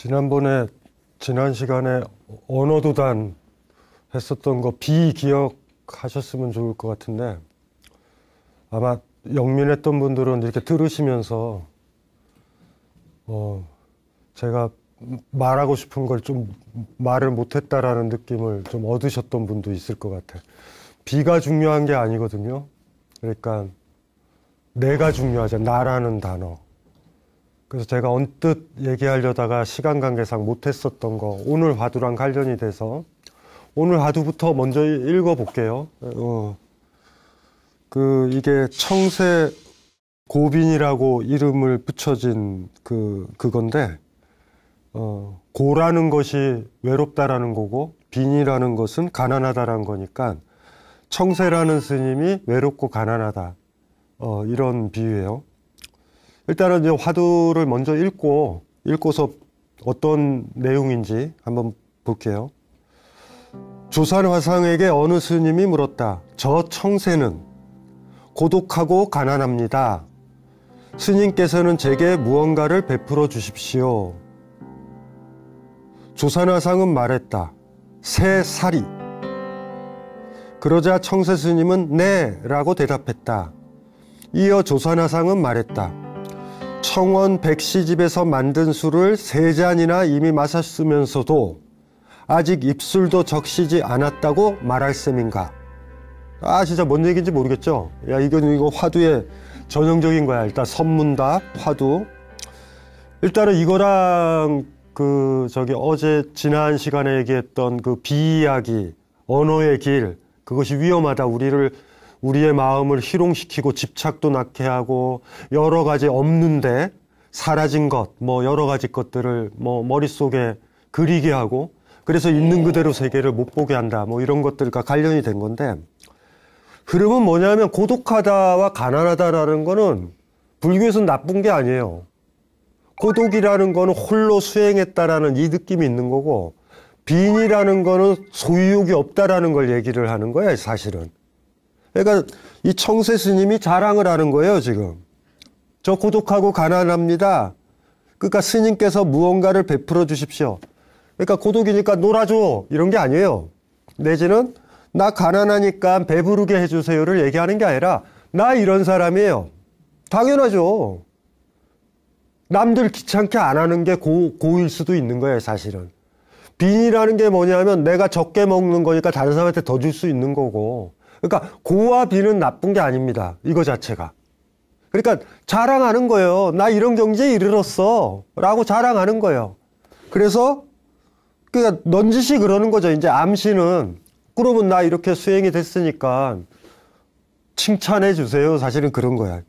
지난번에 지난 시간에 언어도단 했었던 거 비기억하셨으면 좋을 것 같은데 아마 영민했던 분들은 이렇게 들으시면서 어 제가 말하고 싶은 걸 좀 말을 못했다라는 느낌을 좀 얻으셨던 분도 있을 것 같아. 비가 중요한 게 아니거든요. 그러니까 내가 중요하죠. 나라는 단어. 그래서 제가 언뜻 얘기하려다가 시간 관계상 못했었던 거 오늘 화두랑 관련이 돼서 오늘 화두부터 먼저 읽어볼게요. 어, 그 이게 청세 고빈이라고 이름을 붙여진 그 그건데 어, 고라는 것이 외롭다라는 거고 빈이라는 것은 가난하다라는 거니까 청세라는 스님이 외롭고 가난하다 어, 이런 비유예요. 일단은 이제 화두를 먼저 읽고 읽고서 어떤 내용인지 한번 볼게요. 조산화상에게 어느 스님이 물었다. 저 청세는 고독하고 가난합니다. 스님께서는 제게 무언가를 베풀어 주십시오. 조산화상은 말했다. 새 살이. 그러자 청세 스님은 네 라고 대답했다. 이어 조산화상은 말했다. 청원 백시 집에서 만든 술을 세 잔이나 이미 마셨으면서도 아직 입술도 적시지 않았다고 말할 셈인가? 아 진짜 뭔 얘기인지 모르겠죠. 야 이건 이거 화두의 전형적인 거야. 일단 선문답 화두. 일단은 이거랑 그 저기 어제 지난 시간에 얘기했던 그 비이야기 언어의 길 그것이 위험하다 우리를 우리의 마음을 희롱시키고 집착도 낳게 하고 여러 가지 없는데 사라진 것, 뭐 여러 가지 것들을 뭐 머릿속에 그리게 하고 그래서 있는 그대로 세계를 못 보게 한다. 뭐 이런 것들과 관련이 된 건데 흐름은 뭐냐면 고독하다와 가난하다라는 거는 불교에서는 나쁜 게 아니에요. 고독이라는 거는 홀로 수행했다라는 이 느낌이 있는 거고 빈이라는 거는 소유욕이 없다라는 걸 얘기를 하는 거예요, 사실은. 그러니까 이 청세 스님이 자랑을 하는 거예요, 지금. 저 고독하고 가난합니다. 그러니까 스님께서 무언가를 베풀어 주십시오. 그러니까 고독이니까 놀아줘. 이런 게 아니에요. 내지는 나 가난하니까 배부르게 해주세요를 얘기하는 게 아니라 나 이런 사람이에요. 당연하죠. 남들 귀찮게 안 하는 게 고, 고일 수도 있는 거예요, 사실은. 빈이라는 게 뭐냐면 내가 적게 먹는 거니까 다른 사람한테 더 줄 수 있는 거고. 그러니까 고와 비는 나쁜 게 아닙니다. 이거 자체가. 그러니까 자랑하는 거예요. 나 이런 경지에 이르렀어. 라고 자랑하는 거예요. 그래서 그러니까 넌지시 그러는 거죠. 이제 암시는 그러면 나 이렇게 수행이 됐으니까 칭찬해 주세요. 사실은 그런 거야.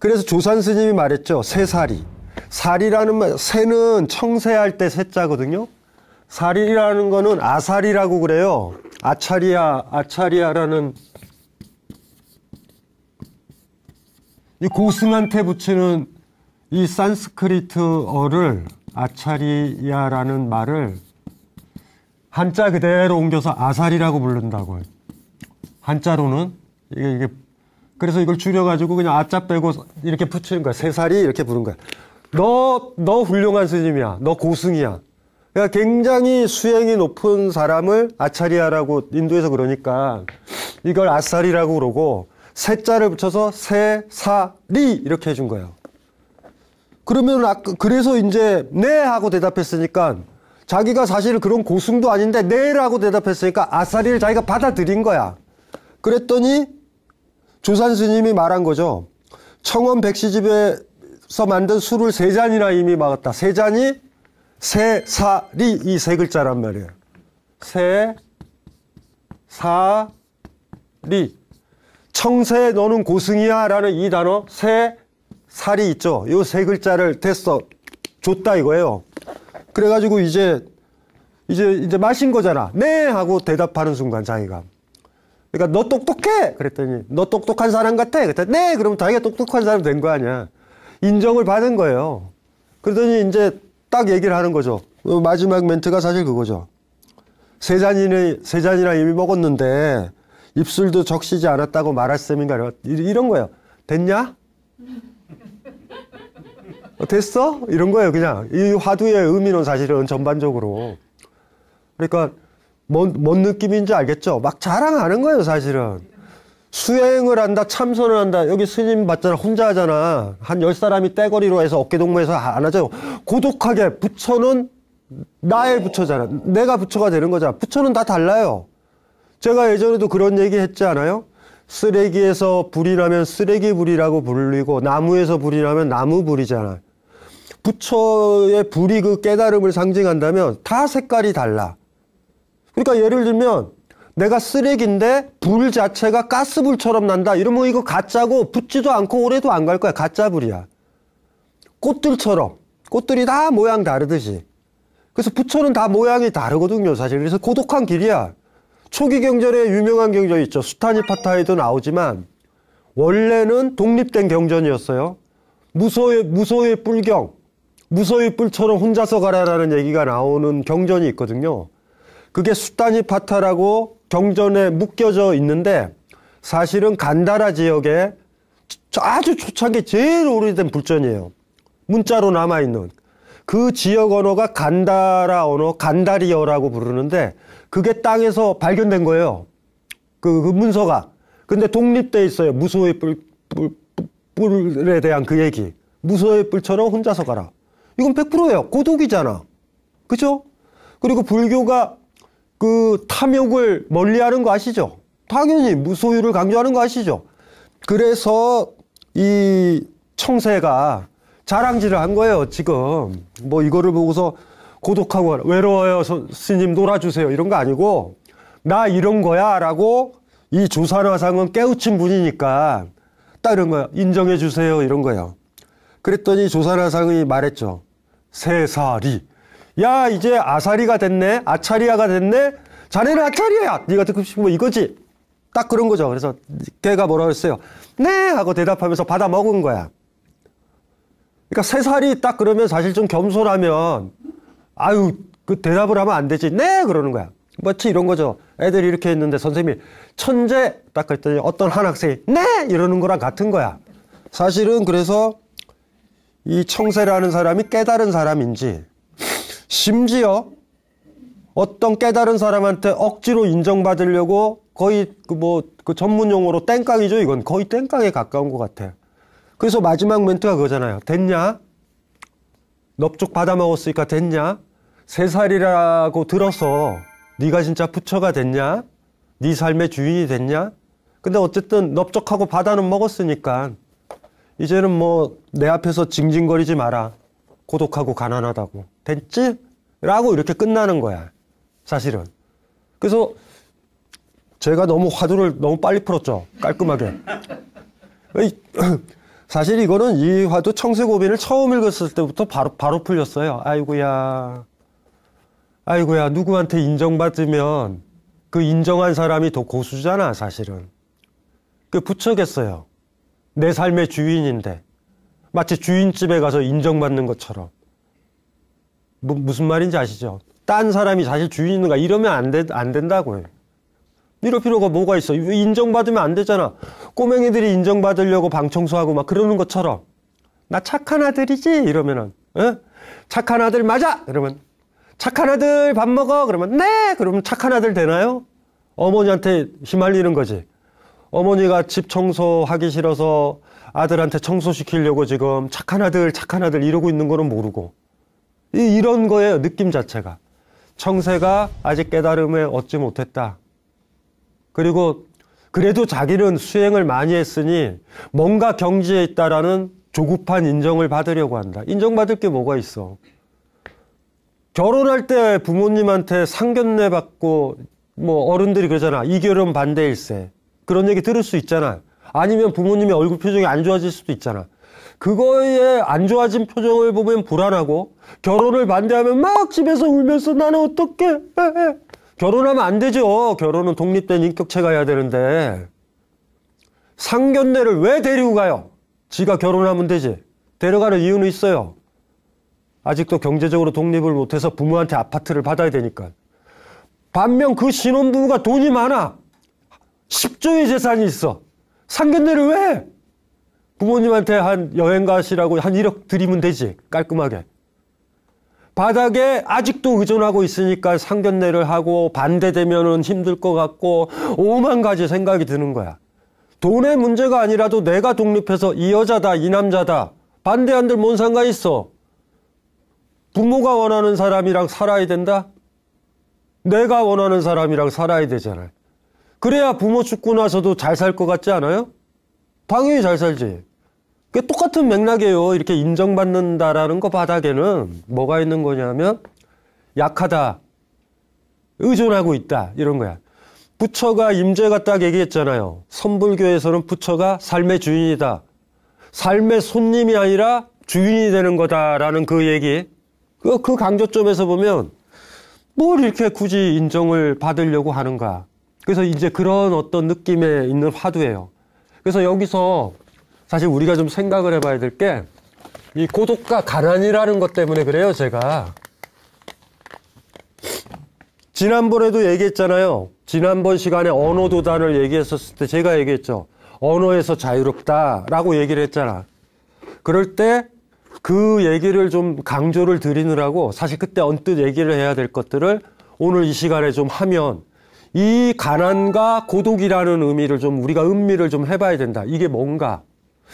그래서 조산 스님이 말했죠. 새살이. 살이라는 말, 새는 청새할 때 새자거든요. 살이라는 거는 아살이라고 그래요. 아차리아, 아차리아라는 이 고승한테 붙이는 이 산스크리트어를 아차리아라는 말을 한자 그대로 옮겨서 아살이라고 부른다고요. 한자로는 이게, 이게 그래서 이걸 줄여가지고 그냥 아짜 빼고 이렇게 붙이는 거야. 세 살이 이렇게 부른 거야. 너, 너 훌륭한 스님이야. 너 고승이야. 그러니까 굉장히 수행이 높은 사람을 아차리아라고 인도에서 그러니까 이걸 아살이라고 그러고 세자를 붙여서 세사리 이렇게 해준 거예요. 그러면 아, 그, 그래서 이제 네 하고 대답했으니까 자기가 사실 그런 고승도 아닌데 네라고 대답했으니까 아사리를 자기가 받아들인 거야. 그랬더니 조산 스님이 말한 거죠. 청원 백시집에서 만든 술을 세 잔이나 이미 막았다. 세 잔이 세, 살이 이 세 글자란 말이에요. 세, 사, 리. 청세 너는 고승이야 라는 이 단어 세, 살이 있죠. 요 세 글자를 됐어. 줬다 이거예요. 그래가지고 이제 이제 이제 마신 거잖아. 네 하고 대답하는 순간 자기가. 그러니까 너 똑똑해 그랬더니 너 똑똑한 사람 같아. 그랬더니 네 그러면 자기가 똑똑한 사람 된 거 아니야. 인정을 받은 거예요. 그러더니 이제 딱 얘기를 하는 거죠. 그 마지막 멘트가 사실 그거죠. 세잔이네세 잔이나 이미 먹었는데 입술도 적시지 않았다고 말할 셈인가 이런 거예요. 됐냐? 어, 됐어? 이런 거예요, 그냥. 이 화두의 의미는 사실은 전반적으로. 그러니까, 뭔, 뭔 느낌인지 알겠죠? 막 자랑하는 거예요, 사실은. 수행을 한다, 참선을 한다. 여기 스님 받잖아. 혼자 하잖아. 한 열사람이 떼거리로 해서 어깨동무해서 아, 안 하죠. 고독하게 부처는 나의 부처잖아. 내가 부처가 되는 거잖아. 부처는 다 달라요. 제가 예전에도 그런 얘기 했지 않아요? 쓰레기에서 불이 나면 쓰레기 불이라고 불리고 나무에서 불이 나면 나무 불이잖아. 부처의 불이 그 깨달음을 상징한다면 다 색깔이 달라. 그러니까 예를 들면 내가 쓰레기인데 불 자체가 가스불처럼 난다. 이러면 이거 가짜고 붙지도 않고 오래도 안 갈 거야. 가짜불이야. 꽃들처럼. 꽃들이 다 모양 다르듯이. 그래서 부처는 다 모양이 다르거든요. 사실. 그래서 고독한 길이야. 초기 경전에 유명한 경전 있죠. 수타니파타에도 나오지만 원래는 독립된 경전이었어요. 무소의, 무소의 뿔경. 무소의 뿔처럼 혼자서 가라라는 얘기가 나오는 경전이 있거든요. 그게 수단이파타라고 경전에 묶여져 있는데 사실은 간다라 지역에 아주 초창기 제일 오래된 불전이에요. 문자로 남아있는. 그 지역 언어가 간다라 언어, 간다리어라고 부르는데 그게 땅에서 발견된 거예요. 그, 그 문서가. 근데 독립돼 있어요. 무소의 뿔, 뿔, 뿔에 대한 그 얘기. 무소의 뿔처럼 혼자서 가라. 이건 100%예요. 고독이잖아. 그죠? 그리고 불교가 그 탐욕을 멀리하는 거 아시죠? 당연히 무소유를 강조하는 거 아시죠? 그래서 이 청세가 자랑질을 한 거예요 지금 뭐 이거를 보고서 고독하고 외로워요 스님 놀아주세요 이런 거 아니고 나 이런 거야 라고 이 조산화상은 깨우친 분이니까 딱 이런 거야 인정해 주세요 이런 거예요 그랬더니 조산화상이 말했죠 세살이 야 이제 아사리가 됐네 아차리아가 됐네 자네는 아차리아야 네가 듣고 싶으면 이거지 딱 그런 거죠 그래서 걔가 뭐라 그랬어요 네 하고 대답하면서 받아 먹은 거야 그러니까 세 살이 딱 그러면 사실 좀 겸손하면 아유 그 대답을 하면 안 되지 네 그러는 거야 마치 이런 거죠 애들이 이렇게 있는데 선생님이 천재 딱 그랬더니 어떤 한 학생이 네 이러는 거랑 같은 거야 사실은 그래서 이 청세라는 사람이 깨달은 사람인지 심지어 어떤 깨달은 사람한테 억지로 인정받으려고 거의 그뭐그 전문 용어로 땡깡이죠 이건 거의 땡깡에 가까운 것 같아. 그래서 마지막 멘트가 그거잖아요. 됐냐? 넙죽 받아 먹었으니까 됐냐? 세 살이라고 들어서 네가 진짜 부처가 됐냐? 네 삶의 주인이 됐냐? 근데 어쨌든 넙적하고 바다는 먹었으니까 이제는 뭐 내 앞에서 징징거리지 마라. 고독하고 가난하다고. 됐지? 라고 이렇게 끝나는 거야. 사실은. 그래서 제가 너무 화두를 너무 빨리 풀었죠. 깔끔하게. 사실 이거는 이 화두 청세고비을 처음 읽었을 때부터 바로, 바로 풀렸어요. 아이고야. 아이고야. 누구한테 인정받으면 그 인정한 사람이 더 고수잖아, 사실은. 그 부처겠어요. 내 삶의 주인인데. 마치 주인집에 가서 인정받는 것처럼. 뭐, 무슨 말인지 아시죠? 딴 사람이 자기 주인인가 이러면 안, 되, 안 된다고요. 이럴 필요가 뭐가 있어? 인정받으면 안 되잖아. 꼬맹이들이 인정받으려고 방청소하고 막 그러는 것처럼. 나 착한 아들이지? 이러면은, 어? 착한 아들 맞아! 그러면, 착한 아들 밥 먹어! 그러면, 네! 그러면 착한 아들 되나요? 어머니한테 휘말리는 거지. 어머니가 집 청소하기 싫어서 아들한테 청소시키려고 지금 착한 아들, 착한 아들 이러고 있는 거는 모르고. 이, 런 거예요, 느낌 자체가. 청세가 아직 깨달음에 얻지 못했다. 그리고 그래도 자기는 수행을 많이 했으니 뭔가 경지에 있다라는 조급한 인정을 받으려고 한다. 인정받을 게 뭐가 있어. 결혼할 때 부모님한테 상견례 받고 뭐 어른들이 그러잖아. 이 결혼 반대일세. 그런 얘기 들을 수 있잖아. 아니면 부모님의 얼굴 표정이 안 좋아질 수도 있잖아. 그거에 안 좋아진 표정을 보면 불안하고 결혼을 반대하면 막 집에서 울면서 나는 어떻게 결혼하면 안 되죠. 결혼은 독립된 인격체가 해야 되는데 상견례를 왜 데리고 가요? 지가 결혼하면 되지. 데려가는 이유는 있어요. 아직도 경제적으로 독립을 못해서 부모한테 아파트를 받아야 되니까. 반면 그 신혼부부가 돈이 많아. 10조의 재산이 있어. 상견례를 왜? 부모님한테 한 여행 가시라고 한 1억 드리면 되지. 깔끔하게. 바닥에 아직도 의존하고 있으니까 상견례를 하고 반대되면은 힘들 것 같고 오만 가지 생각이 드는 거야. 돈의 문제가 아니라도 내가 독립해서 이 여자다, 이 남자다. 반대한들 뭔 상관 있어? 부모가 원하는 사람이랑 살아야 된다? 내가 원하는 사람이랑 살아야 되잖아요. 그래야 부모 죽고 나서도 잘 살 것 같지 않아요? 당연히 잘 살지. 똑같은 맥락이에요. 이렇게 인정받는다라는 거 바닥에는 뭐가 있는 거냐면 약하다, 의존하고 있다 이런 거야. 부처가 임재가 딱 얘기했잖아요. 선불교에서는 부처가 삶의 주인이다. 삶의 손님이 아니라 주인이 되는 거다라는 그 얘기. 그, 그 강조점에서 보면 뭘 이렇게 굳이 인정을 받으려고 하는가. 그래서 이제 그런 어떤 느낌에 있는 화두예요. 그래서 여기서 사실 우리가 좀 생각을 해봐야 될 게 이 고독과 가난이라는 것 때문에 그래요, 제가. 지난번에도 얘기했잖아요. 지난번 시간에 언어도단을 얘기했었을 때 제가 얘기했죠. 언어에서 자유롭다라고 얘기를 했잖아. 그럴 때 그 얘기를 좀 강조를 드리느라고 사실 그때 언뜻 얘기를 해야 될 것들을 오늘 이 시간에 좀 하면 이 가난과 고독이라는 의미를 좀 우리가 음미를 좀 해봐야 된다. 이게 뭔가.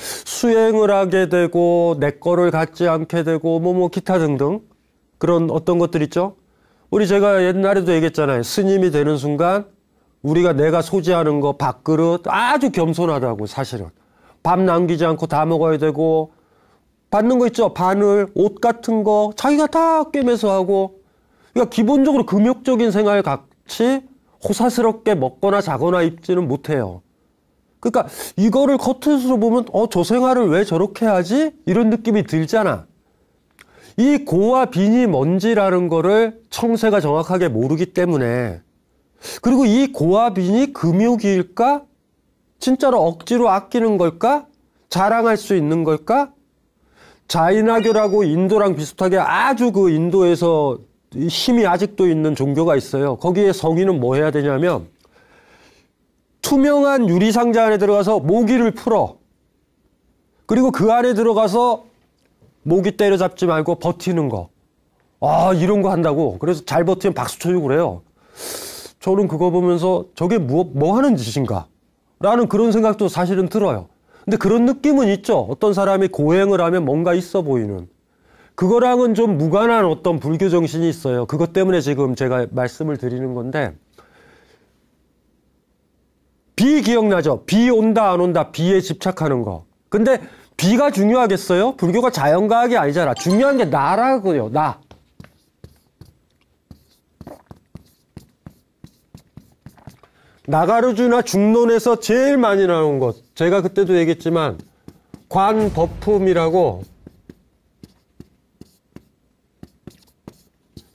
수행을 하게 되고 내 거를 갖지 않게 되고 뭐뭐 뭐 기타 등등 그런 어떤 것들 있죠. 우리 제가 옛날에도 얘기했잖아요. 스님이 되는 순간 우리가 내가 소지하는 거 밥그릇 아주 겸손하다고 사실은 밥 남기지 않고 다 먹어야 되고 받는 거 있죠. 바늘 옷 같은 거 자기가 다 꿰매서 하고 그러니까 기본적으로 금욕적인 생활 같이 호사스럽게 먹거나 자거나 입지는 못해요. 그러니까 이거를 겉으로 보면 어저 생활을 왜 저렇게 하지? 이런 느낌이 들잖아. 이 고와 빈이 뭔지라는 거를 청세가 정확하게 모르기 때문에 그리고 이 고와 빈이 금욕일까? 진짜로 억지로 아끼는 걸까? 자랑할 수 있는 걸까? 자이나교라고 인도랑 비슷하게 아주 그 인도에서 힘이 아직도 있는 종교가 있어요. 거기에 성인은 뭐 해야 되냐면 투명한 유리 상자 안에 들어가서 모기를 풀어. 그리고 그 안에 들어가서 모기 때려잡지 말고 버티는 거. 아, 이런 거 한다고. 그래서 잘 버티면 박수 쳐주고 그래요. 저는 그거 보면서 저게 뭐, 뭐 하는 짓인가? 라는 그런 생각도 사실은 들어요. 근데 그런 느낌은 있죠. 어떤 사람이 고행을 하면 뭔가 있어 보이는. 그거랑은 좀 무관한 어떤 불교 정신이 있어요. 그것 때문에 지금 제가 말씀을 드리는 건데, 비 기억나죠? 비 온다 안 온다 비에 집착하는 거. 근데 비가 중요하겠어요? 불교가 자연과학이 아니잖아. 중요한 게 나라고요. 나. 나가르주나 중론에서 제일 많이 나온 것. 제가 그때도 얘기했지만 관법품이라고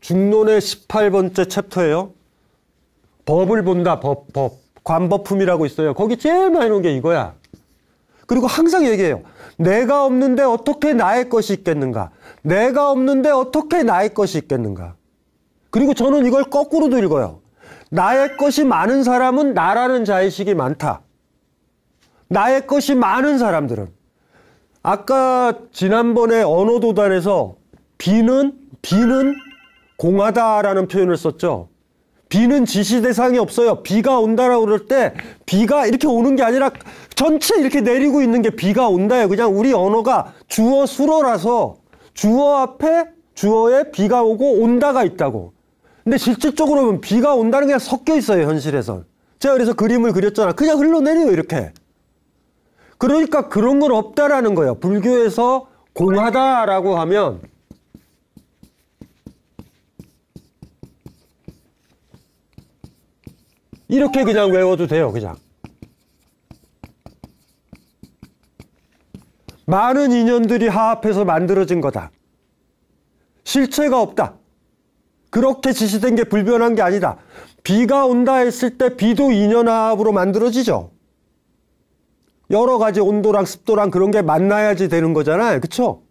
중론의 18번째 챕터예요. 법을 본다. 법, 법. 관법품이라고 있어요. 거기 제일 많이 놓은 게 이거야. 그리고 항상 얘기해요. 내가 없는데 어떻게 나의 것이 있겠는가? 내가 없는데 어떻게 나의 것이 있겠는가? 그리고 저는 이걸 거꾸로도 읽어요. 나의 것이 많은 사람은 나라는 자의식이 많다. 나의 것이 많은 사람들은. 아까 지난번에 언어도단에서 비는, 비는 공하다라는 표현을 썼죠. 비는 지시 대상이 없어요. 비가 온다라고 그럴 때 비가 이렇게 오는 게 아니라 전체 이렇게 내리고 있는 게 비가 온다예요. 그냥 우리 언어가 주어 수로라서 주어 앞에 주어에 비가 오고 온다가 있다고. 근데 실질적으로 보면 비가 온다는 게 섞여 있어요, 현실에선. 제가 그래서 그림을 그렸잖아. 그냥 흘러내려요, 이렇게. 그러니까 그런 건 없다라는 거예요. 불교에서 공하다라고 하면 이렇게 그냥 외워도 돼요 그냥 많은 인연들이 화합해서 만들어진 거다 실체가 없다 그렇게 지시된 게 불변한 게 아니다 비가 온다 했을 때 비도 인연합으로 화 만들어지죠 여러 가지 온도랑 습도랑 그런 게 만나야지 되는 거잖아요 그쵸?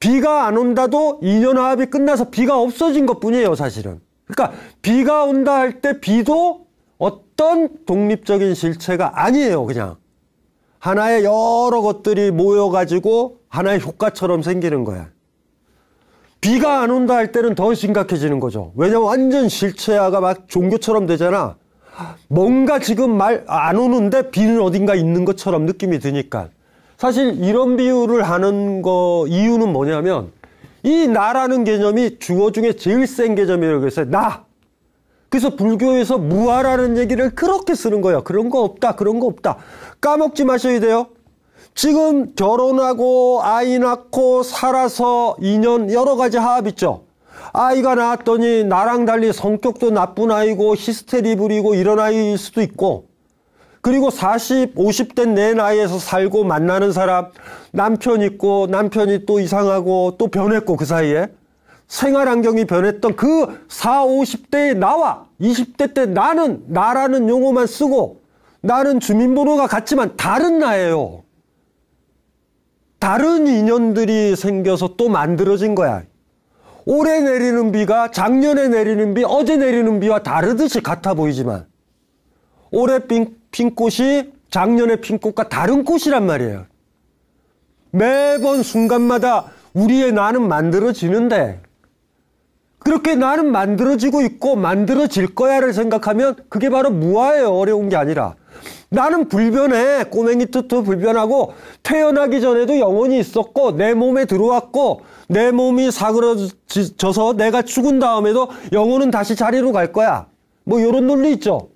비가 안 온다도 인연합이 화 끝나서 비가 없어진 것 뿐이에요 사실은 그러니까 비가 온다 할 때 비도 어떤 독립적인 실체가 아니에요, 그냥. 하나의 여러 것들이 모여가지고 하나의 효과처럼 생기는 거야. 비가 안 온다 할 때는 더 심각해지는 거죠. 왜냐면 완전 실체화가 막 종교처럼 되잖아. 뭔가 지금 말 안 오는데 비는 어딘가 있는 것처럼 느낌이 드니까. 사실 이런 비유를 하는 거 이유는 뭐냐면 이 나라는 개념이 주어 중에 제일 센 개념이라고 했어요. 나. 그래서 불교에서 무아라는 얘기를 그렇게 쓰는 거예요. 그런 거 없다. 그런 거 없다. 까먹지 마셔야 돼요. 지금 결혼하고 아이 낳고 살아서 인연 여러 가지 하합 있죠. 아이가 낳았더니 나랑 달리 성격도 나쁜 아이고 히스테리 부리고 이런 아이일 수도 있고 그리고 40, 50대 내 나이에서 살고 만나는 사람, 남편 있고 남편이 또 이상하고 또 변했고 그 사이에 생활 환경이 변했던 그 4, 50대의 나와 20대 때 나는 나라는 용어만 쓰고 나는 주민번호가 같지만 다른 나예요. 다른 인연들이 생겨서 또 만들어진 거야. 올해 내리는 비가 작년에 내리는 비, 어제 내리는 비와 다르듯이 같아 보이지만 올해 빙, 핀 꽃이 작년에 핀 꽃과 다른 꽃이란 말이에요. 매번 순간마다 우리의 나는 만들어지는데 그렇게 나는 만들어지고 있고 만들어질 거야를 생각하면 그게 바로 무아예요. 어려운 게 아니라. 나는 불변해. 꼬맹이 뜻도 불변하고 태어나기 전에도 영혼이 있었고 내 몸에 들어왔고 내 몸이 사그러져서 내가 죽은 다음에도 영혼은 다시 자리로 갈 거야. 뭐 이런 논리 있죠.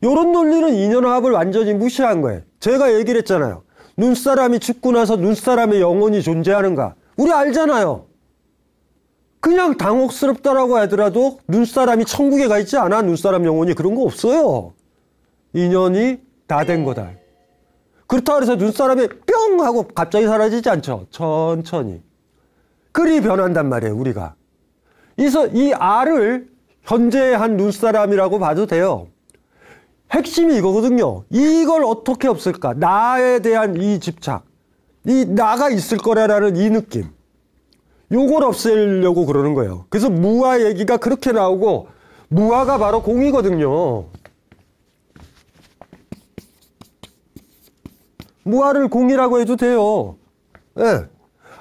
이런 논리는 인연합을 완전히 무시한 거예요. 제가 얘기를 했잖아요. 눈사람이 죽고 나서 눈사람의 영혼이 존재하는가. 우리 알잖아요. 그냥 당혹스럽다라고 하더라도 눈사람이 천국에 가 있지 않아. 눈사람 영혼이 그런 거 없어요. 인연이 다 된 거다. 그렇다고 해서 눈사람이 뿅 하고 갑자기 사라지지 않죠. 천천히. 그리 변한단 말이에요, 우리가. 그래서 이 알을 현재의 한 눈사람이라고 봐도 돼요. 핵심이 이거거든요. 이걸 어떻게 없을까? 나에 대한 이 집착. 이 나가 있을 거라라는 이 느낌. 요걸 없애려고 그러는 거예요. 그래서 무아 얘기가 그렇게 나오고 무아가 바로 공이거든요. 무아를 공이라고 해도 돼요. 예.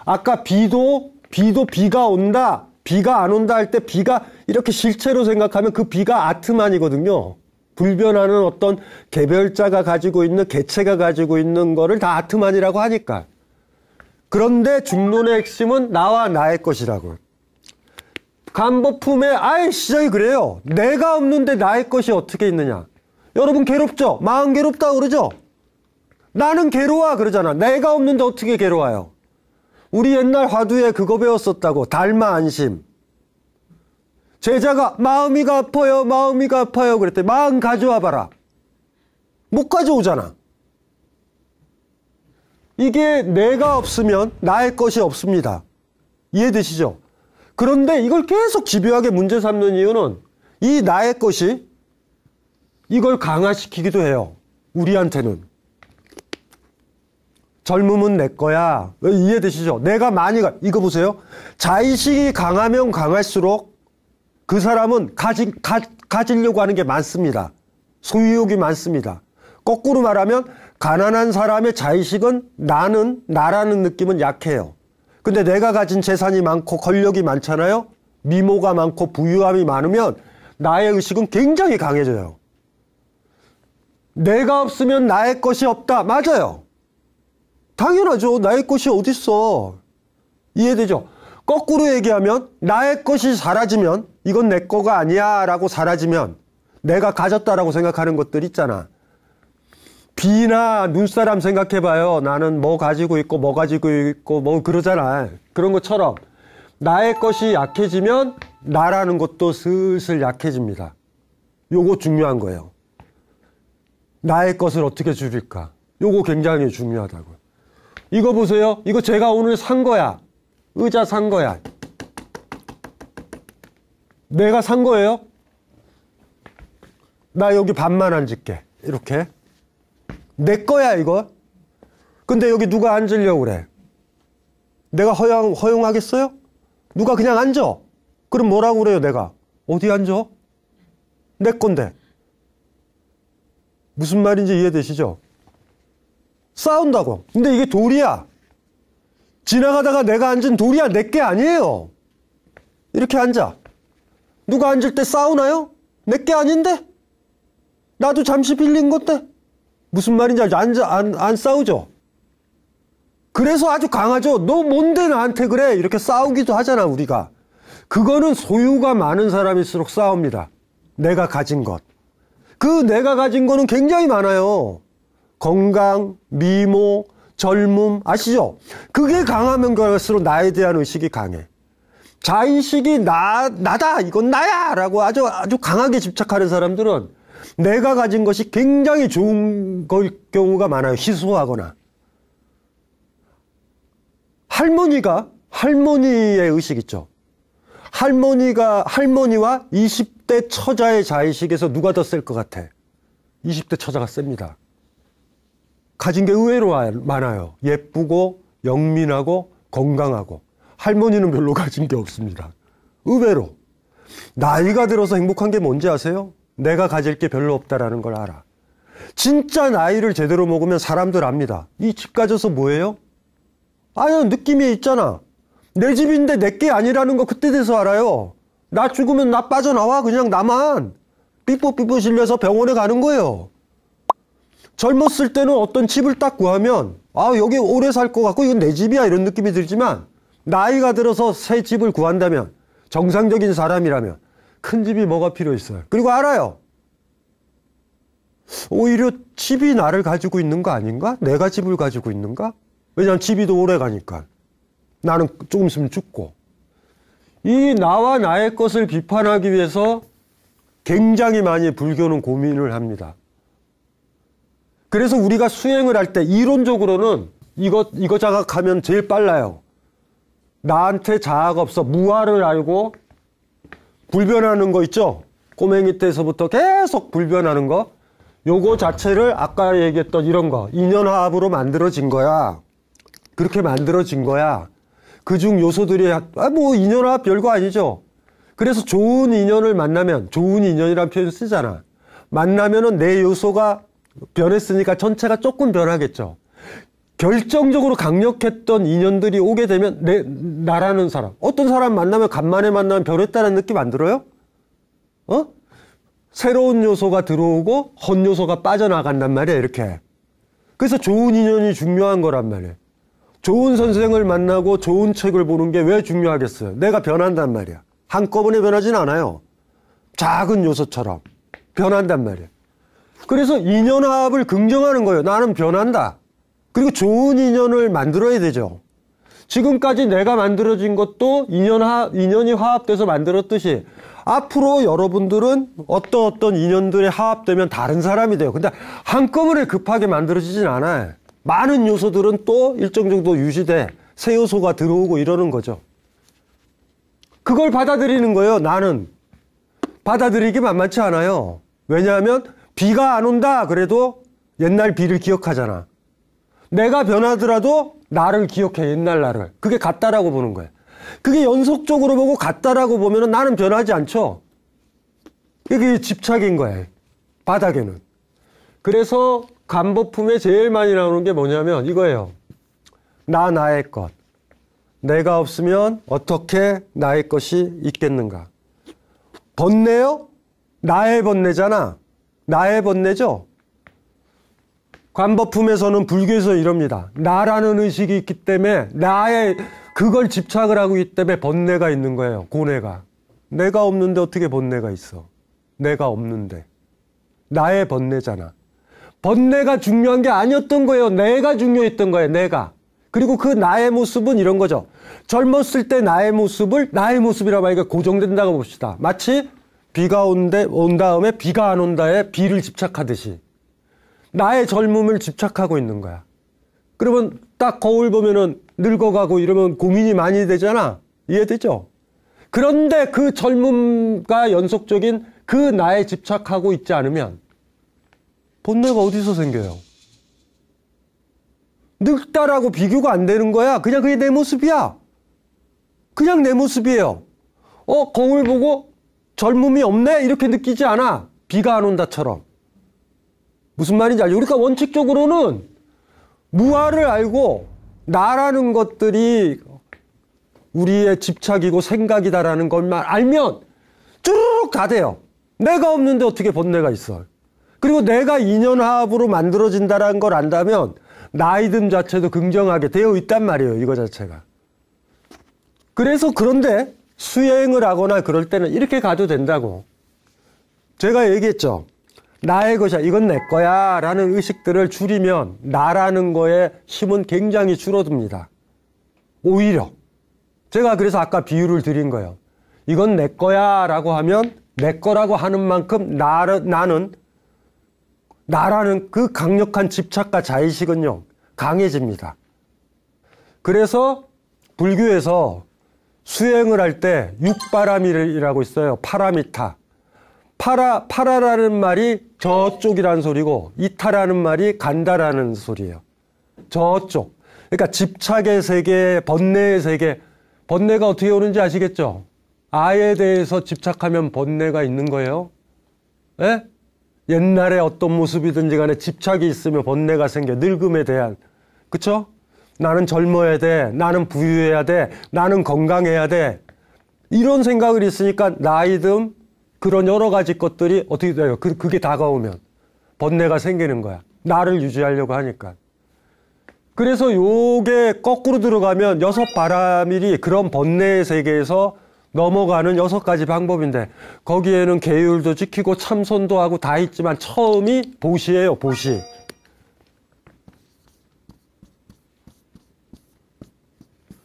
아까 비도 비도 비가 온다. 비가 안 온다 할 때 비가 이렇게 실체로 생각하면 그 비가 아트만이거든요. 불변하는 어떤 개별자가 가지고 있는 개체가 가지고 있는 거를 다 아트만이라고 하니까. 그런데 중론의 핵심은 나와 나의 것이라고. 간보품의 아예 시작이 그래요. 내가 없는데 나의 것이 어떻게 있느냐. 여러분 괴롭죠? 마음 괴롭다 그러죠? 나는 괴로워 그러잖아. 내가 없는데 어떻게 괴로워요? 우리 옛날 화두에 그거 배웠었다고. 달마 안심. 제자가 마음이 아파요 마음이 아파요 그랬더니 마음 가져와 봐라 못 가져오잖아 이게 내가 없으면 나의 것이 없습니다 이해되시죠? 그런데 이걸 계속 집요하게 문제 삼는 이유는 이 나의 것이 이걸 강화시키기도 해요 우리한테는 젊음은 내 거야 이해되시죠? 내가 많이 가 이거 보세요 자의식이 강하면 강할수록 그 사람은 가지, 가, 가지려고 하는 게 많습니다. 소유욕이 많습니다. 거꾸로 말하면 가난한 사람의 자의식은 나는 나라는 느낌은 약해요. 근데 내가 가진 재산이 많고 권력이 많잖아요. 미모가 많고 부유함이 많으면 나의 의식은 굉장히 강해져요. 내가 없으면 나의 것이 없다. 맞아요. 당연하죠. 나의 것이 어딨어. 이해되죠? 거꾸로 얘기하면 나의 것이 사라지면 이건 내 거가 아니야 라고 사라지면 내가 가졌다라고 생각하는 것들 있잖아. 비나 눈사람 생각해봐요. 나는 뭐 가지고 있고 뭐 가지고 있고 뭐 그러잖아. 그런 것처럼 나의 것이 약해지면 나라는 것도 슬슬 약해집니다. 요거 중요한 거예요. 나의 것을 어떻게 줄일까? 요거 굉장히 중요하다고 이거 보세요. 이거 제가 오늘 산 거야. 의자 산 거야. 내가 산 거예요? 나 여기 반만 앉을게. 이렇게. 내 거야, 이거. 근데 여기 누가 앉으려고 그래? 내가 허용, 허용하겠어요? 누가 그냥 앉아? 그럼 뭐라고 그래요, 내가? 어디 앉아? 내 건데. 무슨 말인지 이해되시죠? 싸운다고. 근데 이게 돌이야. 지나가다가 내가 앉은 돌이야. 내 게 아니에요. 이렇게 앉아. 누가 앉을 때 싸우나요? 내 게 아닌데? 나도 잠시 빌린 건데? 무슨 말인지 알죠? 안, 안, 안 싸우죠? 그래서 아주 강하죠? 너 뭔데 나한테 그래? 이렇게 싸우기도 하잖아, 우리가. 그거는 소유가 많은 사람일수록 싸웁니다. 내가 가진 것. 그 내가 가진 거는 굉장히 많아요. 건강, 미모, 젊음, 아시죠? 그게 강하면 갈수록 나에 대한 의식이 강해. 자의식이 나, 나다, 이건 나야! 라고 아주, 아주 강하게 집착하는 사람들은 내가 가진 것이 굉장히 좋은 걸 경우가 많아요. 희소하거나. 할머니가, 할머니의 의식 있죠. 할머니가, 할머니와 20대 처자의 자의식에서 누가 더 셀 것 같아? 20대 처자가 셉니다. 가진 게 의외로 많아요. 예쁘고, 영민하고, 건강하고. 할머니는 별로 가진 게 없습니다. 의외로. 나이가 들어서 행복한 게 뭔지 아세요? 내가 가질 게 별로 없다라는 걸 알아. 진짜 나이를 제대로 먹으면 사람들 압니다. 이 집 가져서 뭐예요? 아유, 느낌이 있잖아. 내 집인데 내 게 아니라는 거 그때 돼서 알아요. 나 죽으면 나 빠져나와. 그냥 나만. 삐뽀삐뽀 실려서 병원에 가는 거예요. 젊었을 때는 어떤 집을 딱 구하면, 아, 여기 오래 살 것 같고, 이건 내 집이야. 이런 느낌이 들지만, 나이가 들어서 새 집을 구한다면 정상적인 사람이라면 큰 집이 뭐가 필요 있어요. 그리고 알아요. 오히려 집이 나를 가지고 있는 거 아닌가? 내가 집을 가지고 있는가? 왜냐하면 집이 더 오래 가니까. 나는 조금 있으면 죽고. 이 나와 나의 것을 비판하기 위해서 굉장히 많이 불교는 고민을 합니다. 그래서 우리가 수행을 할 때 이론적으로는 이것, 이거 자각하면 제일 빨라요. 나한테 자아가 없어 무아를 알고 불변하는 거 있죠? 꼬맹이 때서부터 계속 불변하는 거 요거 자체를 아까 얘기했던 이런 거 인연화합으로 만들어진 거야 그렇게 만들어진 거야 그중 요소들이 아 뭐 인연화합 별거 아니죠 그래서 좋은 인연을 만나면 좋은 인연이란 표현 쓰잖아 만나면은 내 요소가 변했으니까 전체가 조금 변하겠죠 결정적으로 강력했던 인연들이 오게 되면 내 나라는 사람 어떤 사람 만나면 간만에 만나면 별했다는 느낌 안 들어요? 어? 새로운 요소가 들어오고 헌 요소가 빠져나간단 말이야 이렇게 그래서 좋은 인연이 중요한 거란 말이야 좋은 선생을 만나고 좋은 책을 보는 게 왜 중요하겠어요 내가 변한단 말이야 한꺼번에 변하진 않아요 작은 요소처럼 변한단 말이야 그래서 인연합을 긍정하는 거예요 나는 변한다 그리고 좋은 인연을 만들어야 되죠. 지금까지 내가 만들어진 것도 인연 하, 인연이 화합돼서 만들었듯이 앞으로 여러분들은 어떤 어떤 인연들에 화합되면 다른 사람이 돼요. 근데 한꺼번에 급하게 만들어지진 않아요. 많은 요소들은 또 일정 정도 유지돼 새 요소가 들어오고 이러는 거죠. 그걸 받아들이는 거예요. 나는 받아들이기 만만치 않아요. 왜냐하면 비가 안 온다 그래도 옛날 비를 기억하잖아. 내가 변하더라도 나를 기억해 옛날 나를 그게 같다라고 보는 거예요 그게 연속적으로 보고 같다라고 보면 나는 변하지 않죠 이게 집착인 거예요 바닥에는 그래서 간보품에 제일 많이 나오는 게 뭐냐면 이거예요 나 나의 것 내가 없으면 어떻게 나의 것이 있겠는가 번뇌요? 나의 번뇌잖아 나의 번뇌죠 관법품에서는 불교에서 이럽니다. 나라는 의식이 있기 때문에 나의 그걸 집착을 하고 있기 때문에 번뇌가 있는 거예요. 고뇌가. 내가 없는데 어떻게 번뇌가 있어? 내가 없는데. 나의 번뇌잖아. 번뇌가 중요한 게 아니었던 거예요. 내가 중요했던 거예요. 내가. 그리고 그 나의 모습은 이런 거죠. 젊었을 때 나의 모습을 나의 모습이라 고하니까 고정된다고 봅시다. 마치 비가 온데, 온 다음에 비가 안 온다에 비를 집착하듯이. 나의 젊음을 집착하고 있는 거야. 그러면 딱 거울 보면은 늙어가고 이러면 고민이 많이 되잖아. 이해되죠? 그런데 그 젊음과 연속적인 그 나에 집착하고 있지 않으면 본뇌가 어디서 생겨요? 늙다라고 비교가 안 되는 거야. 그냥 그게 내 모습이야. 그냥 내 모습이에요. 어, 거울 보고 젊음이 없네? 이렇게 느끼지 않아. 비가 안 온다처럼. 무슨 말인지 알죠? 그러니까 원칙적으로는 무아를 알고 나라는 것들이 우리의 집착이고 생각이다라는 것만 알면 쭈르륵 다 돼요. 내가 없는데 어떻게 번뇌가 있어. 그리고 내가 인연합으로 만들어진다라는 걸 안다면 나이듬 자체도 긍정하게 되어 있단 말이에요. 이거 자체가. 그래서 그런데 수행을 하거나 그럴 때는 이렇게 가도 된다고. 제가 얘기했죠. 나의 것이야, 이건 내 거야 라는 의식들을 줄이면 나라는 거에 힘은 굉장히 줄어듭니다. 오히려. 제가 그래서 아까 비유를 드린 거예요. 이건 내 거야 라고 하면 내 거라고 하는 만큼 나, 나는, 나라는 그 강력한 집착과 자의식은요, 강해집니다. 그래서 불교에서 수행을 할 때 육바람이라고 있어요. 파라미타. 파라, 파라라는 말이 저쪽이라는 소리고 이타라는 말이 간다라는 소리예요. 저쪽. 그러니까 집착의 세계, 번뇌의 세계. 번뇌가 어떻게 오는지 아시겠죠? 아에 대해서 집착하면 번뇌가 있는 거예요. 예? 옛날에 어떤 모습이든지 간에 집착이 있으면 번뇌가 생겨. 늙음에 대한. 그쵸? 나는 젊어야 돼. 나는 부유해야 돼. 나는 건강해야 돼. 이런 생각을 있으니까 나이듬 그런 여러 가지 것들이 어떻게 돼요? 그, 그게 다가오면 번뇌가 생기는 거야. 나를 유지하려고 하니까. 그래서 요게 거꾸로 들어가면 여섯 바람일이 그런 번뇌의 세계에서 넘어가는 여섯 가지 방법인데 거기에는 계율도 지키고 참선도 하고 다 있지만 처음이 보시예요, 보시.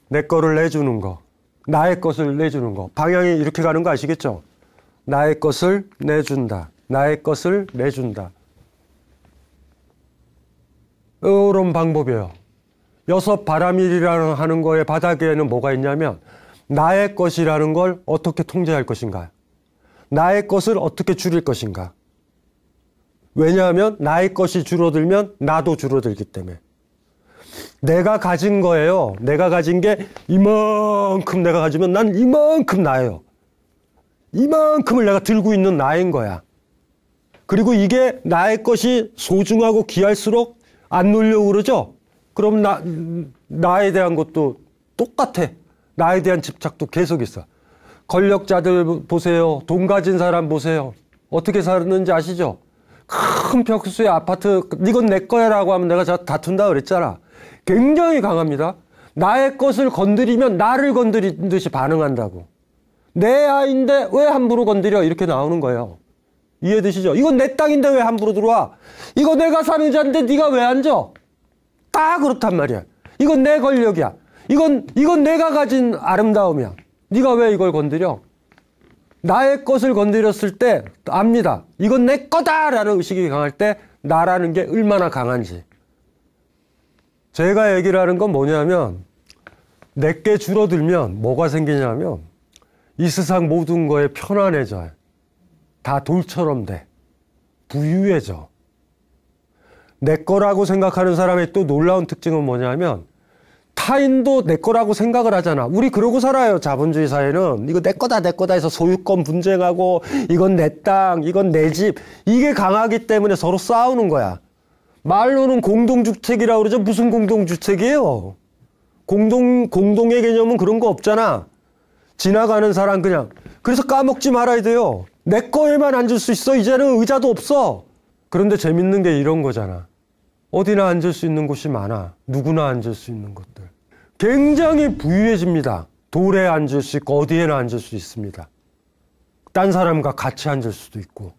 내 거를 내주는 거, 나의 것을 내주는 거. 방향이 이렇게 가는 거 아시겠죠? 나의 것을 내준다. 나의 것을 내준다. 이런 방법이에요. 여섯 바람일이라는 하는 거에 바닥에는 뭐가 있냐면 나의 것이라는 걸 어떻게 통제할 것인가? 나의 것을 어떻게 줄일 것인가? 왜냐하면 나의 것이 줄어들면 나도 줄어들기 때문에. 내가 가진 거예요. 내가 가진 게 이만큼 내가 가지면 난 이만큼 나예요. 이만큼을 내가 들고 있는 나인 거야. 그리고 이게 나의 것이 소중하고 귀할수록 안 놀려고 그러죠? 그럼 나, 나에 대한 것도 똑같아. 나에 대한 집착도 계속 있어. 권력자들 보세요. 돈 가진 사람 보세요. 어떻게 사는지 아시죠? 큰벽수의 아파트, 이건 내 거야 라고 하면 내가 다툰다 그랬잖아. 굉장히 강합니다. 나의 것을 건드리면 나를 건드린 듯이 반응한다고. 내 아인데 왜 함부로 건드려? 이렇게 나오는 거예요. 이해되시죠? 이건 내 땅인데 왜 함부로 들어와? 이거 내가 사는 자인데 네가 왜 앉아? 딱 그렇단 말이야. 이건 내 권력이야. 이건 이건 내가 가진 아름다움이야. 네가 왜 이걸 건드려? 나의 것을 건드렸을 때 압니다. 이건 내 거다라는 의식이 강할 때 나라는 게 얼마나 강한지. 제가 얘기를 하는 건 뭐냐면 내게 줄어들면 뭐가 생기냐면 이 세상 모든 거에 편안해져. 다 돌처럼 돼. 부유해져. 내 거라고 생각하는 사람의 또 놀라운 특징은 뭐냐면 타인도 내 거라고 생각을 하잖아. 우리 그러고 살아요. 자본주의 사회는 이거 내 거다 내 거다 해서 소유권 분쟁하고 이건 내 땅, 이건 내 집. 이게 강하기 때문에 서로 싸우는 거야. 말로는 공동주택이라고 그러죠. 무슨 공동주택이에요? 공동 공동의 개념은 그런 거 없잖아. 지나가는 사람 그냥. 그래서 까먹지 말아야 돼요. 내 거에만 앉을 수 있어. 이제는 의자도 없어. 그런데 재밌는 게 이런 거잖아. 어디나 앉을 수 있는 곳이 많아. 누구나 앉을 수 있는 것들. 굉장히 부유해집니다. 돌에 앉을 수 있고 어디에나 앉을 수 있습니다. 딴 사람과 같이 앉을 수도 있고.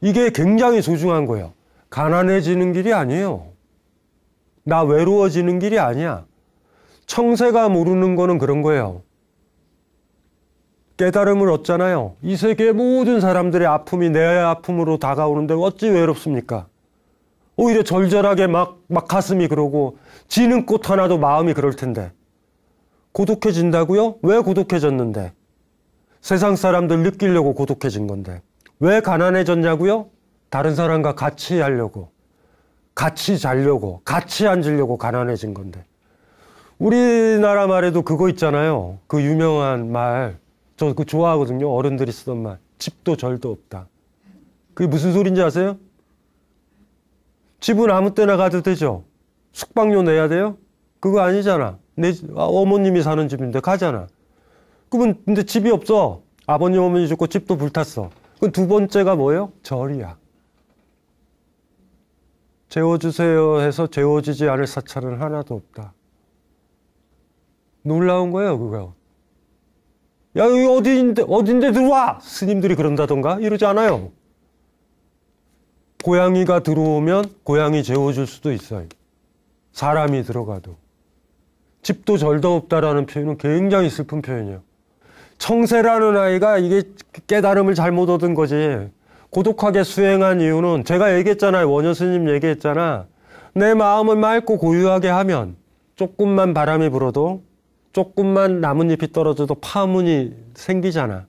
이게 굉장히 소중한 거예요. 가난해지는 길이 아니에요. 나 외로워지는 길이 아니야. 청세가 모르는 거는 그런 거예요. 깨달음을 얻잖아요. 이 세계 모든 사람들의 아픔이 내 아픔으로 다가오는데 어찌 외롭습니까? 오히려 절절하게 막, 막 가슴이 그러고 지는 꽃 하나도 마음이 그럴 텐데. 고독해진다고요? 왜 고독해졌는데? 세상 사람들 느끼려고 고독해진 건데. 왜 가난해졌냐고요? 다른 사람과 같이 하려고. 같이 자려고. 같이 앉으려고 가난해진 건데. 우리나라 말에도 그거 있잖아요. 그 유명한 말. 저그 좋아하거든요. 어른들이 쓰던 말. 집도 절도 없다. 그게 무슨 소리인지 아세요? 집은 아무 때나 가도 되죠. 숙박료 내야 돼요? 그거 아니잖아. 내 아, 어머님이 사는 집인데 가잖아. 그분 근데 집이 없어. 아버님 어머니 죽고 집도 불탔어. 그두 번째가 뭐예요? 절이야. 재워주세요 해서 재워지지 않을 사찰은 하나도 없다. 놀라운 거예요, 그거. 야, 여기 어딘데, 어딘데 들어와! 스님들이 그런다던가 이러지 않아요. 고양이가 들어오면 고양이 재워줄 수도 있어요. 사람이 들어가도. 집도 절도 없다라는 표현은 굉장히 슬픈 표현이에요. 청세라는 아이가 이게 깨달음을 잘못 얻은 거지. 고독하게 수행한 이유는 제가 얘기했잖아요. 원효 스님 얘기했잖아. 내 마음을 맑고 고유하게 하면 조금만 바람이 불어도 조금만 나뭇잎이 떨어져도 파문이 생기잖아.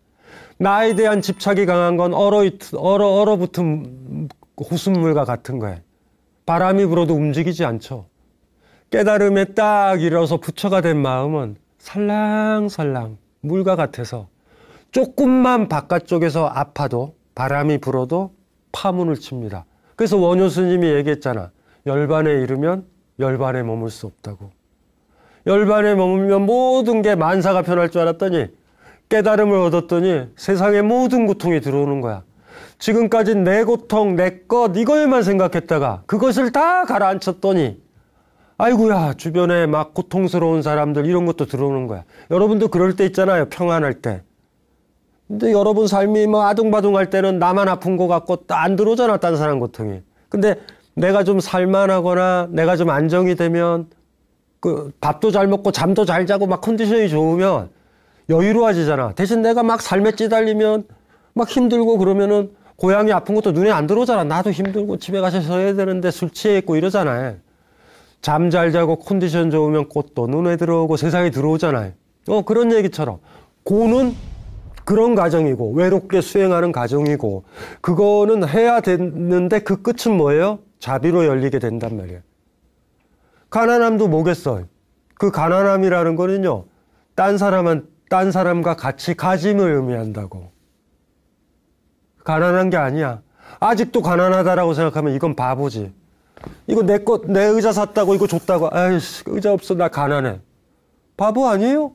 나에 대한 집착이 강한 건 얼어, 얼어, 얼어붙은 호수물과 같은 거야. 바람이 불어도 움직이지 않죠. 깨달음에 딱 이뤄서 부처가 된 마음은 살랑살랑 물과 같아서 조금만 바깥쪽에서 아파도 바람이 불어도 파문을 칩니다. 그래서 원효 스님이 얘기했잖아. 열반에 이르면 열반에 머물 수 없다고. 열반에 머물면 모든 게 만사가 편할 줄 알았더니 깨달음을 얻었더니 세상의 모든 고통이 들어오는 거야. 지금까지 내 고통, 내 것, 이거에만 생각했다가 그것을 다 가라앉혔더니 아이구야 주변에 막 고통스러운 사람들 이런 것도 들어오는 거야. 여러분도 그럴 때 있잖아요. 평안할 때. 근데 여러분 삶이 뭐 아둥바둥할 때는 나만 아픈 것 같고 안 들어오잖아. 딴 사람 고통이. 근데 내가 좀 살만하거나 내가 좀 안정이 되면 그 밥도 잘 먹고 잠도 잘 자고 막 컨디션이 좋으면 여유로워지잖아. 대신 내가 막 삶에 찌달리면 막 힘들고 그러면은 고양이 아픈 것도 눈에 안 들어오잖아. 나도 힘들고 집에 가셔서 해야 되는데 술 취해 있고 이러잖아. 잠잘 자고 컨디션 좋으면 꽃도 눈에 들어오고 세상에 들어오잖아. 어, 그런 얘기처럼. 고는 그런 과정이고 외롭게 수행하는 과정이고 그거는 해야 되는데 그 끝은 뭐예요? 자비로 열리게 된단 말이에요. 가난함도 뭐겠어. 그 가난함이라는 거는요. 딴 사람은 딴 사람과 같이 가짐을 의미한다고. 가난한 게 아니야. 아직도 가난하다라고 생각하면 이건 바보지. 이거 내 것, 내 의자 샀다고 이거 줬다고. 아이씨, 그 의자 없어. 나 가난해. 바보 아니에요?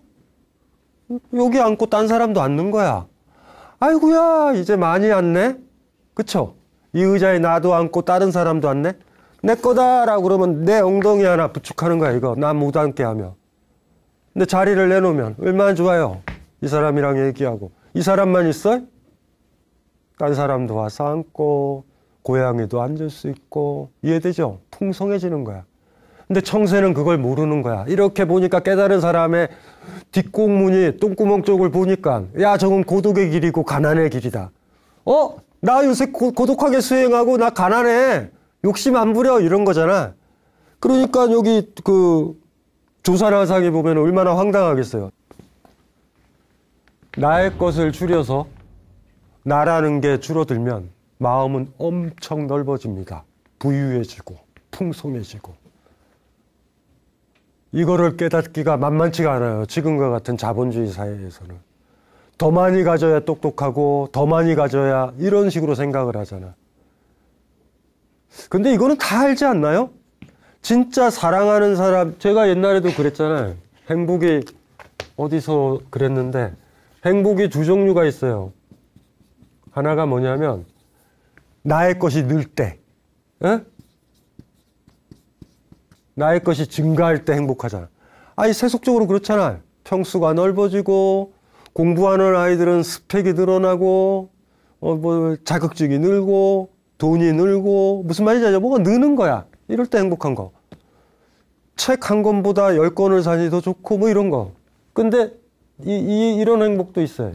여기 앉고 딴 사람도 앉는 거야. 아이구야 이제 많이 앉네? 그쵸? 이 의자에 나도 앉고 다른 사람도 앉네? 내 거다라고 그러면 내 엉덩이 하나 부축하는 거야 이거 나무단게 하며 근데 자리를 내놓으면 얼마나 좋아요 이 사람이랑 얘기하고 이 사람만 있어? 딴 사람도 와서 앉고 고양이도 앉을 수 있고 이해되죠? 풍성해지는 거야 근데 청새는 그걸 모르는 거야 이렇게 보니까 깨달은 사람의 뒷공문이 똥구멍 쪽을 보니까 야 저건 고독의 길이고 가난의 길이다 어? 나 요새 고, 고독하게 수행하고 나 가난해 욕심 안 부려 이런 거잖아. 그러니까 여기 그 조사라상에 보면 얼마나 황당하겠어요. 나의 것을 줄여서 나라는 게 줄어들면 마음은 엄청 넓어집니다. 부유해지고 풍성해지고 이거를 깨닫기가 만만치가 않아요. 지금과 같은 자본주의 사회에서는 더 많이 가져야 똑똑하고 더 많이 가져야 이런 식으로 생각을 하잖아. 근데 이거는 다 알지 않나요? 진짜 사랑하는 사람, 제가 옛날에도 그랬잖아요. 행복이 어디서 그랬는데, 행복이 두 종류가 있어요. 하나가 뭐냐면, 나의 것이 늘 때, 에? 예? 나의 것이 증가할 때 행복하잖아. 아니, 세속적으로 그렇잖아. 평수가 넓어지고, 공부하는 아이들은 스펙이 늘어나고, 어, 뭐, 자극증이 늘고, 돈이 늘고 무슨 말인지 알죠? 뭐가 느는 거야. 이럴 때 행복한 거. 책 한 권보다 열 권을 사니 더 좋고 뭐 이런 거. 근데 이, 이 이런 행복도 있어요.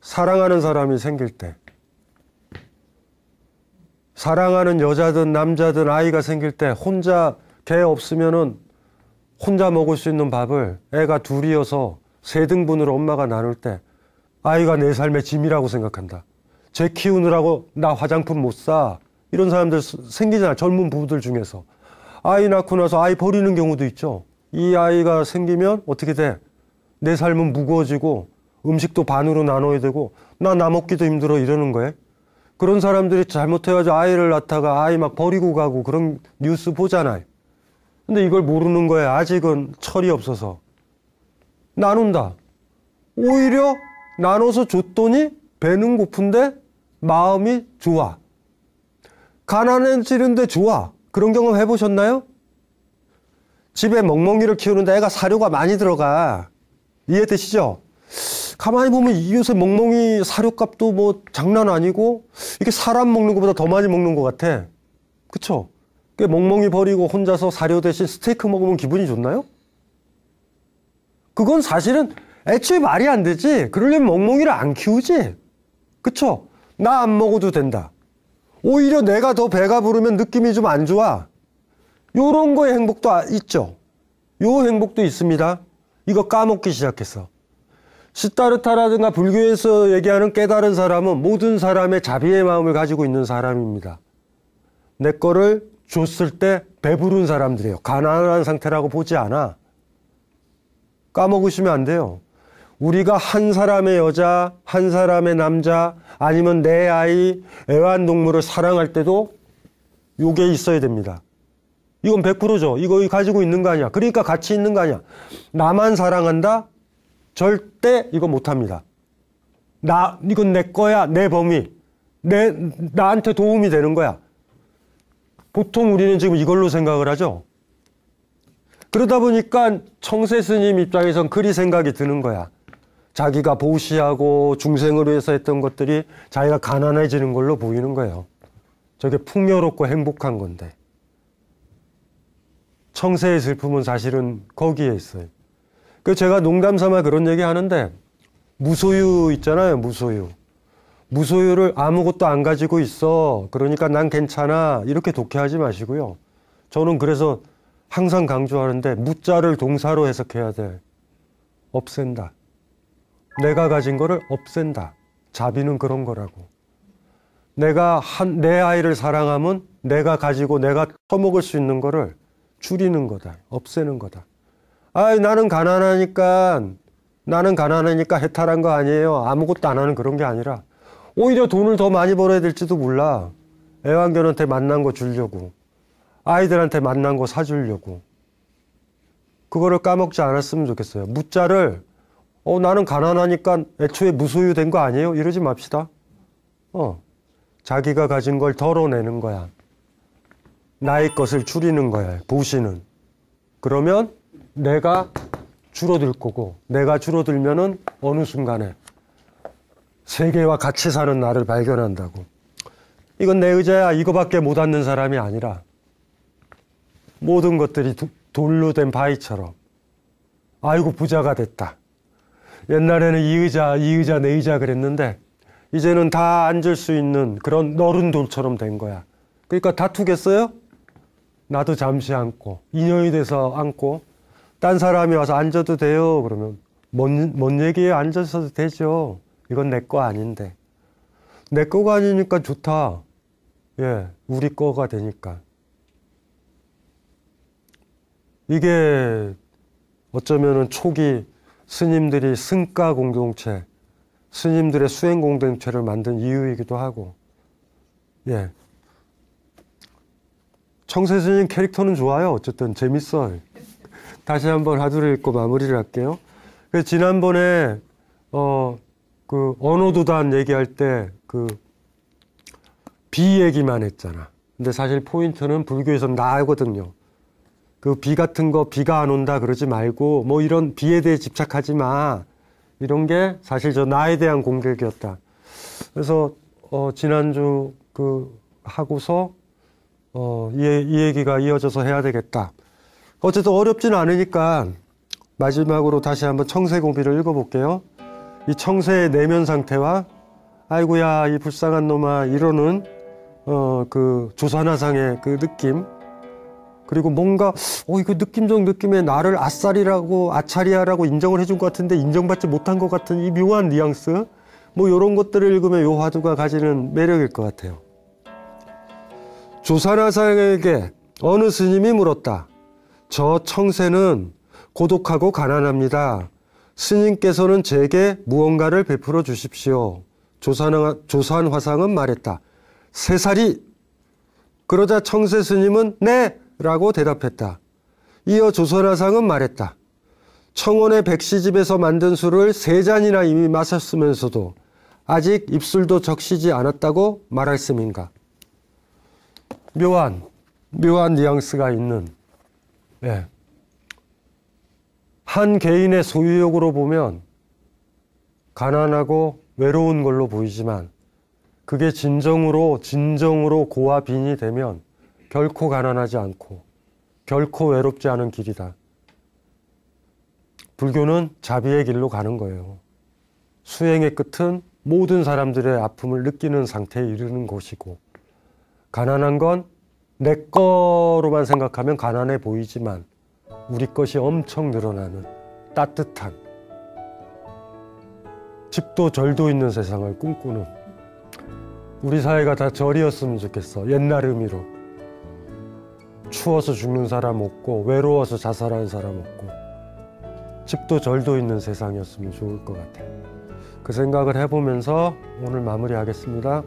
사랑하는 사람이 생길 때. 사랑하는 여자든 남자든 아이가 생길 때 혼자 개 없으면은 혼자 먹을 수 있는 밥을 애가 둘이어서 세 등분으로 엄마가 나눌 때 아이가 내 삶의 짐이라고 생각한다. 제 키우느라고 나 화장품 못 사. 이런 사람들 생기잖아. 젊은 부부들 중에서. 아이 낳고 나서 아이 버리는 경우도 있죠. 이 아이가 생기면 어떻게 돼? 내 삶은 무거워지고 음식도 반으로 나눠야 되고 나 나 먹기도 힘들어 이러는 거예요. 그런 사람들이 잘못해가지고 아이를 낳다가 아이 막 버리고 가고 그런 뉴스 보잖아요. 근데 이걸 모르는 거예요. 아직은 철이 없어서. 나눈다. 오히려 나눠서 줬더니 배는 고픈데 마음이 좋아. 가난해지는데 좋아. 그런 경험 해보셨나요? 집에 멍멍이를 키우는데 애가 사료가 많이 들어가. 이해되시죠? 가만히 보면 이웃의 멍멍이 사료값도 뭐 장난 아니고 이게 사람 먹는 것보다 더 많이 먹는 것 같아. 그쵸? 꽤 멍멍이 버리고 혼자서 사료 대신 스테이크 먹으면 기분이 좋나요? 그건 사실은 애초에 말이 안 되지. 그러려면 멍멍이를 안 키우지. 그쵸? 나 안 먹어도 된다. 오히려 내가 더 배가 부르면 느낌이 좀 안 좋아. 요런 거에 행복도 아, 있죠. 요 행복도 있습니다. 이거 까먹기 시작했어. 시타르타라든가 불교에서 얘기하는 깨달은 사람은 모든 사람의 자비의 마음을 가지고 있는 사람입니다. 내 거를 줬을 때 배부른 사람들이에요. 가난한 상태라고 보지 않아. 까먹으시면 안 돼요. 우리가 한 사람의 여자, 한 사람의 남자, 아니면 내 아이, 애완동물을 사랑할 때도 요게 있어야 됩니다. 이건 100%죠. 이거 가지고 있는 거 아니야. 그러니까 같이 있는 거 아니야. 나만 사랑한다? 절대 이거 못합니다. 나, 이건 내 거야. 내 범위. 내, 나한테 도움이 되는 거야. 보통 우리는 지금 이걸로 생각을 하죠. 그러다 보니까 청세 스님 입장에선 그리 생각이 드는 거야. 자기가 보시하고 중생을 위해서 했던 것들이 자기가 가난해지는 걸로 보이는 거예요. 저게 풍요롭고 행복한 건데. 청세의 슬픔은 사실은 거기에 있어요. 그 제가 농담 삼아 그런 얘기 하는데 무소유 있잖아요, 무소유. 무소유를 아무것도 안 가지고 있어. 그러니까 난 괜찮아. 이렇게 독해하지 마시고요. 저는 그래서 항상 강조하는데 무자를 동사로 해석해야 돼. 없앤다. 내가 가진 거를 없앤다. 자비는 그런 거라고. 내가 한, 내 아이를 사랑하면 내가 가지고 내가 처먹을 수 있는 거를 줄이는 거다. 없애는 거다. 아이, 나는 가난하니까, 나는 가난하니까 해탈한 거 아니에요. 아무것도 안 하는 그런 게 아니라, 오히려 돈을 더 많이 벌어야 될지도 몰라. 애완견한테 만난 거 주려고. 아이들한테 만난 거 사주려고. 그거를 까먹지 않았으면 좋겠어요. 무자를 어, 나는 가난하니까 애초에 무소유된 거 아니에요? 이러지 맙시다. 어, 자기가 가진 걸 덜어내는 거야. 나의 것을 줄이는 거야, 보시는. 그러면 내가 줄어들 거고, 내가 줄어들면은 어느 순간에 세계와 같이 사는 나를 발견한다고. 이건 내 의자야, 이거밖에 못 앉는 사람이 아니라 모든 것들이 도, 돌로 된 바위처럼 아이고 부자가 됐다. 옛날에는 이 의자, 이 의자, 내 의자 그랬는데 이제는 다 앉을 수 있는 그런 너른 돌처럼 된 거야. 그러니까 다투겠어요? 나도 잠시 앉고 인형이 돼서 앉고 딴 사람이 와서 앉아도 돼요. 그러면 뭔, 뭔 얘기에 앉아서도 되죠. 이건 내 거 아닌데. 내 거가 아니니까 좋다. 예, 우리 거가 되니까. 이게 어쩌면은 초기 스님들이 승가 공동체, 스님들의 수행 공동체를 만든 이유이기도 하고, 예. 청세스님 캐릭터는 좋아요. 어쨌든 재밌어요. 다시 한번 하두를 읽고 마무리를 할게요. 그 지난번에 어그 언어도단 얘기할 때그비 얘기만 했잖아. 근데 사실 포인트는 불교에서 나거든요. 그비 같은 거 비가 안 온다 그러지 말고 뭐 이런 비에 대해 집착하지 마. 이런 게 사실 저 나에 대한 공격이었다. 그래서 어 지난주 그 하고서 어이 이 얘기가 이어져서 해야 되겠다. 어쨌든 어렵지는 않으니까 마지막으로 다시 한번 청세 고비를 읽어볼게요. 이 청세의 내면 상태와 아이고야 이 불쌍한 놈아 이러는 어그 조산화상의 그 느낌 그리고 뭔가 어 이거 느낌적 느낌에 나를 아싸리라고 아차리아라고 인정을 해준 것 같은데 인정받지 못한 것 같은 이 묘한 뉘앙스 뭐 이런 것들을 읽으면 요 화두가 가지는 매력일 것 같아요. 조사라상에게 어느 스님이 물었다. 저 청세는 고독하고 가난합니다. 스님께서는 제게 무언가를 베풀어 주십시오. 조산, 조산 화상은 말했다. 세 살이 그러자 청세 스님은 네 라고 대답했다. 이어 조설아상은 말했다. 청원의 백시집에서 만든 술을 세 잔이나 이미 마셨으면서도 아직 입술도 적시지 않았다고 말할 셈인가. 묘한, 묘한 뉘앙스가 있는, 예. 한 개인의 소유욕으로 보면 가난하고 외로운 걸로 보이지만 그게 진정으로, 진정으로 고와 빈이 되면 결코 가난하지 않고 결코 외롭지 않은 길이다. 불교는 자비의 길로 가는 거예요. 수행의 끝은 모든 사람들의 아픔을 느끼는 상태에 이르는 곳이고 가난한 건 내 거로만 생각하면 가난해 보이지만 우리 것이 엄청 늘어나는 따뜻한 집도 절도 있는 세상을 꿈꾸는 우리 사회가 다 절이었으면 좋겠어 옛날 의미로 추워서 죽는 사람 없고 외로워서 자살하는 사람 없고 집도 절도 있는 세상이었으면 좋을 것 같아요. 그 생각을 해보면서 오늘 마무리하겠습니다.